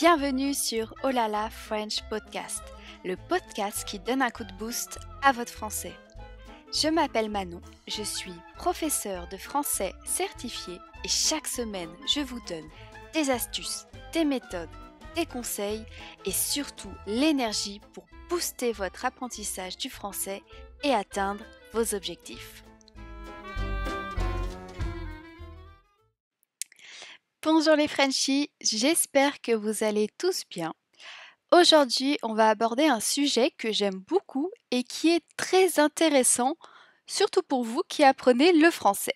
Bienvenue sur Olala French Podcast, le podcast qui donne un coup de boost à votre français. Je m'appelle Manon, je suis professeure de français certifié, et chaque semaine je vous donne des astuces, des méthodes, des conseils et surtout l'énergie pour booster votre apprentissage du français et atteindre vos objectifs. Bonjour les Frenchies, j'espère que vous allez tous bien. Aujourd'hui, on va aborder un sujet que j'aime beaucoup et qui est très intéressant, surtout pour vous qui apprenez le français.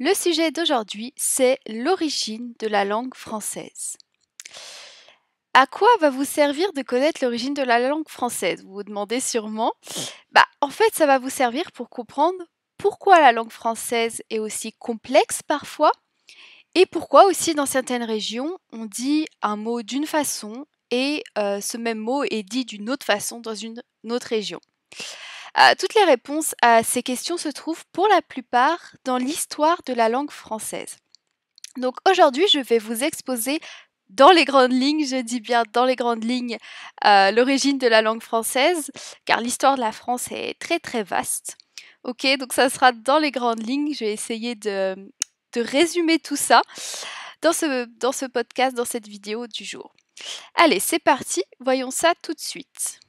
Le sujet d'aujourd'hui, c'est l'origine de la langue française. À quoi va vous servir de connaître l'origine de la langue française Vous vous demandez sûrement. Bah, en fait, ça va vous servir pour comprendre pourquoi la langue française est aussi complexe parfois et pourquoi aussi dans certaines régions, on dit un mot d'une façon et euh, ce même mot est dit d'une autre façon dans une autre région ah, Toutes les réponses à ces questions se trouvent pour la plupart dans l'histoire de la langue française. Donc aujourd'hui, je vais vous exposer dans les grandes lignes, je dis bien dans les grandes lignes, euh, l'origine de la langue française, car l'histoire de la France est très très vaste. Ok, donc ça sera dans les grandes lignes. Je vais essayer de, de résumer tout ça dans ce, dans ce podcast, dans cette vidéo du jour. Allez, c'est parti, voyons ça tout de suite.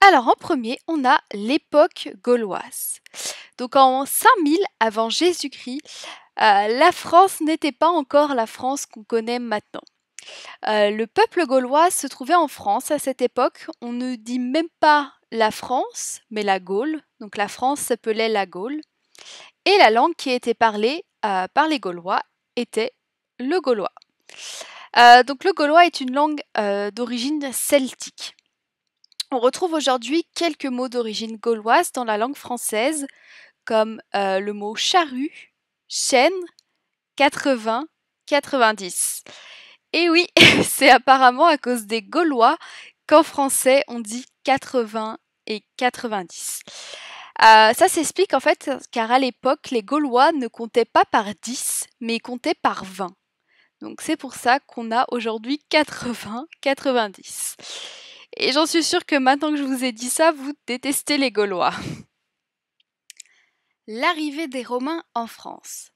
Alors en premier, on a l'époque gauloise. Donc en 5000 avant Jésus-Christ, euh, la France n'était pas encore la France qu'on connaît maintenant. Euh, le peuple gaulois se trouvait en France à cette époque. On ne dit même pas la France, mais la Gaule. Donc la France s'appelait la Gaule. Et la langue qui était parlée euh, par les Gaulois était le gaulois. Euh, donc le gaulois est une langue euh, d'origine celtique. On retrouve aujourd'hui quelques mots d'origine gauloise dans la langue française, comme le mot charrue, chêne, 80, 90. Et oui, c'est apparemment à cause des Gaulois qu'en français on dit 80 et 90. Euh, ça s'explique en fait car à l'époque, les Gaulois ne comptaient pas par 10, mais ils comptaient par 20. Donc c'est pour ça qu'on a aujourd'hui 80, 90. Et j'en suis sûre que maintenant que je vous ai dit ça, vous détestez les Gaulois. L'arrivée des Romains en France.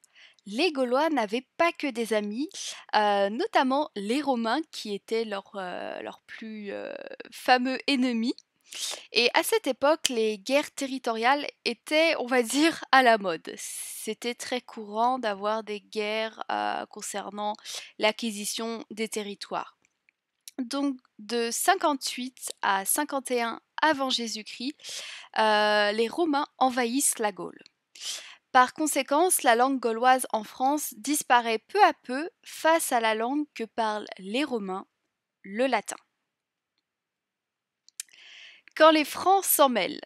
Les Gaulois n'avaient pas que des amis, euh, notamment les Romains qui étaient leurs euh, leur plus fameux ennemi. Et à cette époque, les guerres territoriales étaient, on va dire, à la mode. C'était très courant d'avoir des guerres euh, concernant l'acquisition des territoires. Donc de 58 à 51 avant Jésus-Christ, euh, les Romains envahissent la Gaule. Par conséquent, la langue gauloise en France disparaît peu à peu face à la langue que parlent les Romains, le latin quand les Francs s'en mêlent.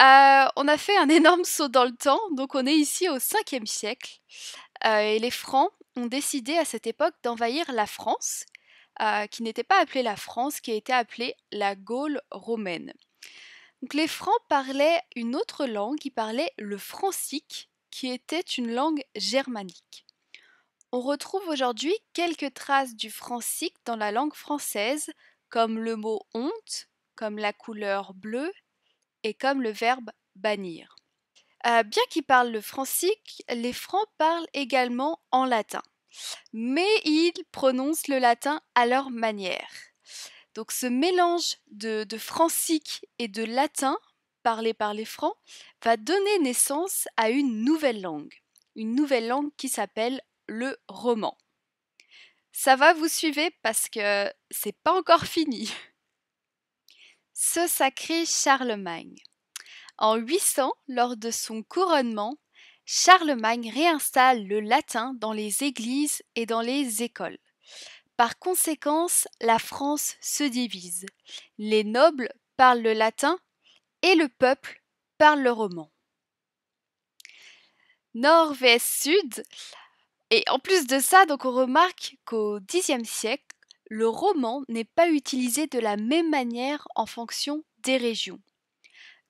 Euh, on a fait un énorme saut dans le temps, donc on est ici au 5e siècle, euh, et les Francs ont décidé à cette époque d'envahir la France, euh, qui n'était pas appelée la France, qui était appelée la Gaule romaine. Donc les Francs parlaient une autre langue, ils parlaient le francique, qui était une langue germanique. On retrouve aujourd'hui quelques traces du francique dans la langue française, comme le mot honte, comme la couleur bleue et comme le verbe bannir. Euh, bien qu'ils parlent le francique, les Francs parlent également en latin, mais ils prononcent le latin à leur manière. Donc ce mélange de, de francique et de latin parlé par les Francs va donner naissance à une nouvelle langue, une nouvelle langue qui s'appelle le roman. Ça va, vous suivez parce que c'est pas encore fini. ce sacré Charlemagne. En 800, lors de son couronnement, Charlemagne réinstalle le latin dans les églises et dans les écoles. Par conséquence, la France se divise. Les nobles parlent le latin et le peuple parle le roman. Nord vs Sud. Et en plus de ça, donc on remarque qu'au Xe siècle, le roman n'est pas utilisé de la même manière en fonction des régions.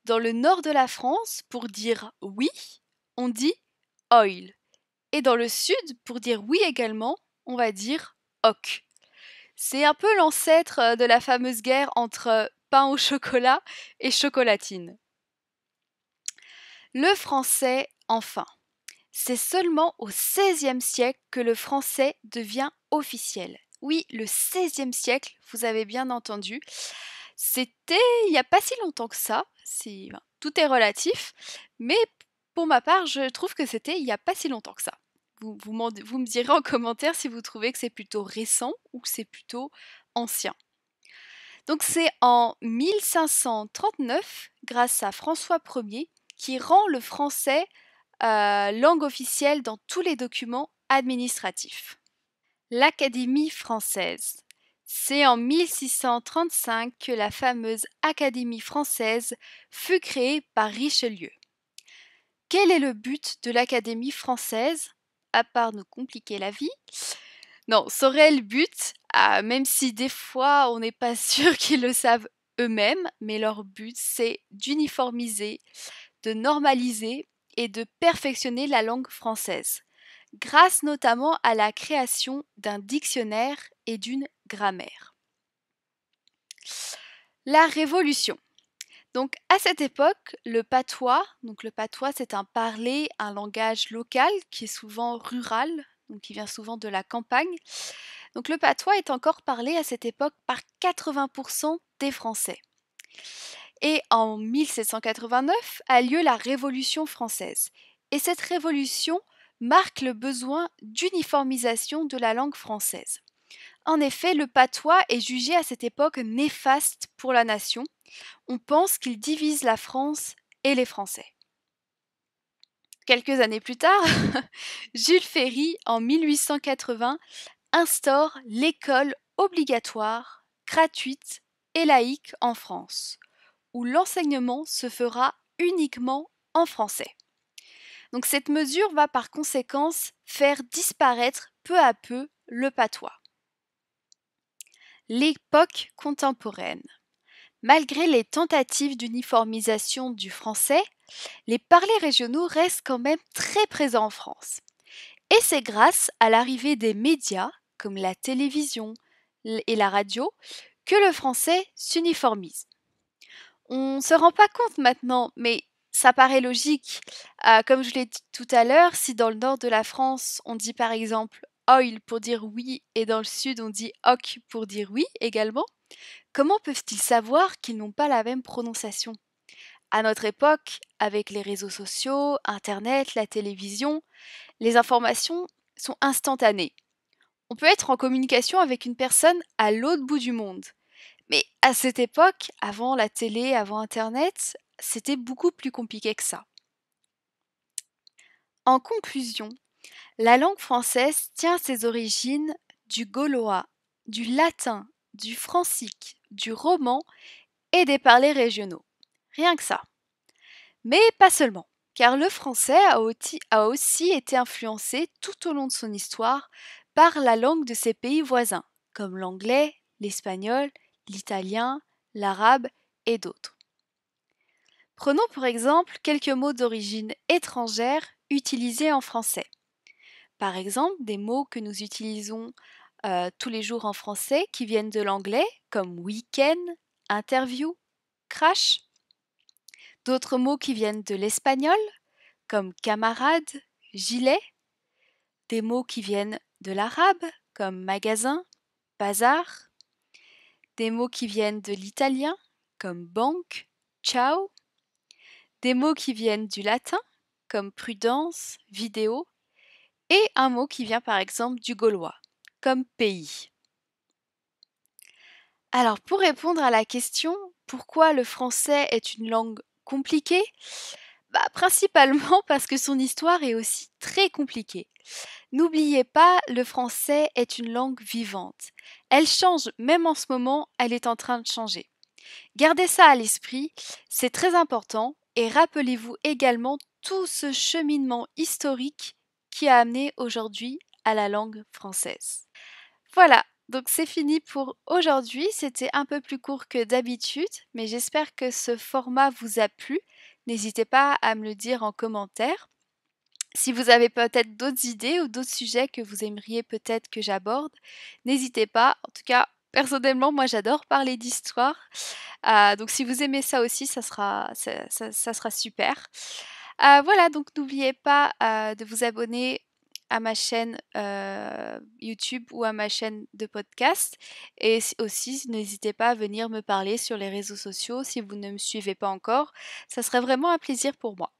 Dans le nord de la France, pour dire oui, on dit oil. Et dans le sud, pour dire oui également, on va dire oc. C'est un peu l'ancêtre euh, de la fameuse guerre entre pain au chocolat et chocolatine. Le français, enfin. C'est seulement au XVIe siècle que le français devient officiel. Oui, le XVIe siècle, vous avez bien entendu. C'était il n'y a pas si longtemps que ça, tout est relatif, mais pour ma part, je trouve que c'était il n'y a pas si longtemps que ça. Vous, me direz en commentaire si vous trouvez que c'est plutôt récent ou que c'est plutôt ancien. Donc c'est en 1539, grâce à François Ier, qui rend le français euh, langue officielle dans tous les documents administratifs l'Académie française. C'est en 1635 que la fameuse Académie française fut créée par Richelieu. Quel est le but de l'Académie française À part nous compliquer la vie Non, son réel but, même si des fois on n'est pas sûr qu'ils le savent eux-mêmes, mais leur but c'est d'uniformiser, de normaliser et de perfectionner la langue française grâce notamment à la création d'un dictionnaire et d'une grammaire. La Révolution. Donc à cette époque, le patois, donc le patois c'est un parler, un langage local qui est souvent rural, donc qui vient souvent de la campagne. Donc le patois est encore parlé à cette époque par 80% des Français. Et en 1789 a lieu la Révolution française. Et cette révolution marque le besoin d'uniformisation de la langue française. En effet, le patois est jugé à cette époque néfaste pour la nation. On pense qu'il divise la France et les Français. Quelques années plus tard, Jules Ferry, en 1880, instaure l'école obligatoire, gratuite et laïque en France, où l'enseignement se fera uniquement en français. Donc cette mesure va par conséquence faire disparaître peu à peu le patois. L'époque contemporaine. Malgré les tentatives d'uniformisation du français, les parlers régionaux restent quand même très présents en France. Et c'est grâce à l'arrivée des médias, comme la télévision et la radio, que le français s'uniformise. On ne se rend pas compte maintenant, mais ça paraît logique. Ah, comme je l'ai dit tout à l'heure, si dans le nord de la France, on dit par exemple oil pour dire oui et dans le sud, on dit ok » pour dire oui également, comment peuvent-ils savoir qu'ils n'ont pas la même prononciation À notre époque, avec les réseaux sociaux, Internet, la télévision, les informations sont instantanées. On peut être en communication avec une personne à l'autre bout du monde. Mais à cette époque, avant la télé, avant Internet, c'était beaucoup plus compliqué que ça. En conclusion, la langue française tient ses origines du gaulois, du latin, du francique, du roman et des parlers régionaux. Rien que ça. Mais pas seulement, car le français a aussi, été influencé tout au long de son histoire par la langue de ses pays voisins, comme l'anglais, l'espagnol, l'italien, l'arabe et d'autres. Prenons pour exemple quelques mots d'origine étrangère utilisés en français. Par exemple, des mots que nous utilisons euh, tous les jours en français qui viennent de l'anglais, comme week-end, interview, crash. D'autres mots qui viennent de l'espagnol, comme camarade, gilet. Des mots qui viennent de l'arabe, comme magasin, bazar. Des mots qui viennent de l'italien, comme banque, ciao des mots qui viennent du latin, comme prudence, vidéo, et un mot qui vient par exemple du gaulois, comme pays. Alors pour répondre à la question pourquoi le français est une langue compliquée, bah, principalement parce que son histoire est aussi très compliquée. N'oubliez pas, le français est une langue vivante. Elle change, même en ce moment, elle est en train de changer. Gardez ça à l'esprit, c'est très important et rappelez-vous également tout ce cheminement historique qui a amené aujourd'hui à la langue française. Voilà, donc c'est fini pour aujourd'hui. C'était un peu plus court que d'habitude, mais j'espère que ce format vous a plu. N'hésitez pas à me le dire en commentaire. Si vous avez peut-être d'autres idées ou d'autres sujets que vous aimeriez peut-être que j'aborde, n'hésitez pas. En tout cas, personnellement, moi j'adore parler d'histoire. Ah, donc si vous aimez ça aussi, ça sera, ça, sera super. Ah, voilà, donc n'oubliez pas ah, de vous abonner à ma chaîne euh, YouTube ou à ma chaîne de podcast. Et aussi, n'hésitez pas à venir me parler sur les réseaux sociaux si vous ne me suivez pas encore. Ça serait vraiment un plaisir pour moi.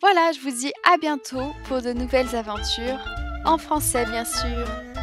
Voilà, je vous dis à bientôt pour de nouvelles aventures, en français bien sûr.